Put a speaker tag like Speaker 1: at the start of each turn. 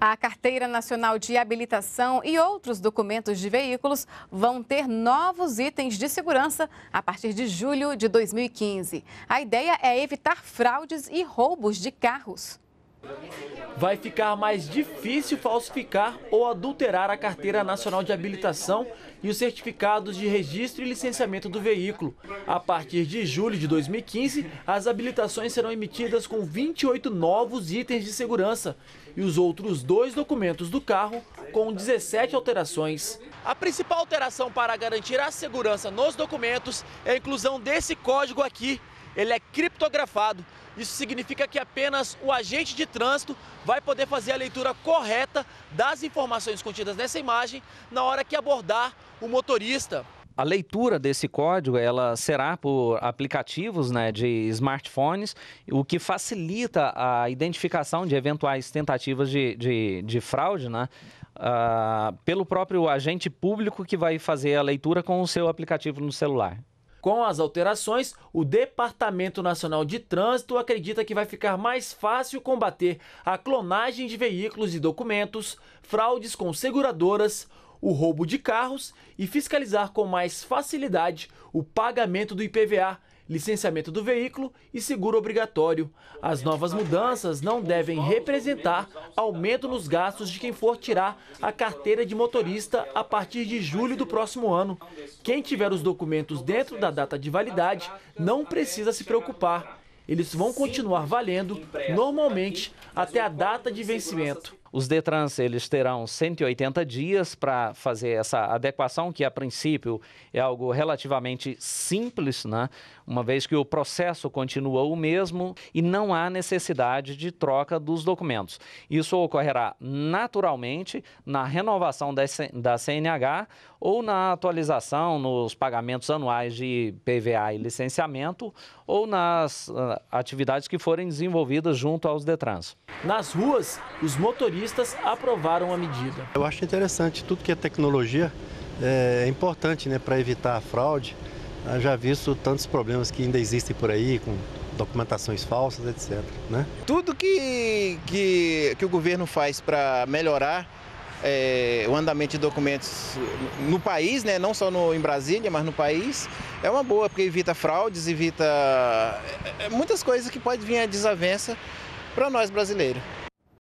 Speaker 1: A Carteira Nacional de Habilitação e outros documentos de veículos vão ter novos itens de segurança a partir de julho de 2015. A ideia é evitar fraudes e roubos de carros.
Speaker 2: Vai ficar mais difícil falsificar ou adulterar a Carteira Nacional de Habilitação e os certificados de registro e licenciamento do veículo. A partir de julho de 2015, as habilitações serão emitidas com 28 novos itens de segurança e os outros dois documentos do carro com 17 alterações. A principal alteração para garantir a segurança nos documentos é a inclusão desse código aqui, ele é criptografado. Isso significa que apenas o agente de trânsito vai poder fazer a leitura correta das informações contidas nessa imagem na hora que abordar o
Speaker 1: motorista. A leitura desse código ela será por aplicativos né, de smartphones, o que facilita a identificação de eventuais tentativas de, de, de fraude né, uh, pelo próprio agente público que vai fazer a leitura com o seu aplicativo no celular. Com as alterações, o Departamento
Speaker 2: Nacional de Trânsito acredita que vai ficar mais fácil combater a clonagem de veículos e documentos, fraudes com seguradoras, o roubo de carros e fiscalizar com mais facilidade o pagamento do IPVA licenciamento do veículo e seguro obrigatório. As novas mudanças não devem representar aumento nos gastos de quem for tirar a carteira de motorista a partir de julho do próximo ano. Quem tiver os documentos dentro da data de validade não precisa se preocupar. Eles vão continuar valendo normalmente até a data de vencimento.
Speaker 1: Os Detrans eles terão 180 dias para fazer essa adequação, que a princípio é algo relativamente simples, né? uma vez que o processo continua o mesmo e não há necessidade de troca dos documentos. Isso ocorrerá naturalmente na renovação da CNH ou na atualização nos pagamentos anuais de PVA e licenciamento ou nas ah, atividades que forem desenvolvidas junto aos Detrans. Nas ruas, os motoristas petistas aprovaram a medida.
Speaker 2: Eu acho interessante, tudo que é tecnologia eh, é importante né, para evitar a fraude. Eu já visto tantos problemas que ainda existem por aí, com documentações falsas, etc. Né? Tudo que, que, que o governo faz para melhorar é, o andamento de documentos no país, né, não só no, em Brasília, mas no país, é uma boa, porque evita fraudes, evita eh, muitas coisas que pode vir a desavença para nós brasileiros.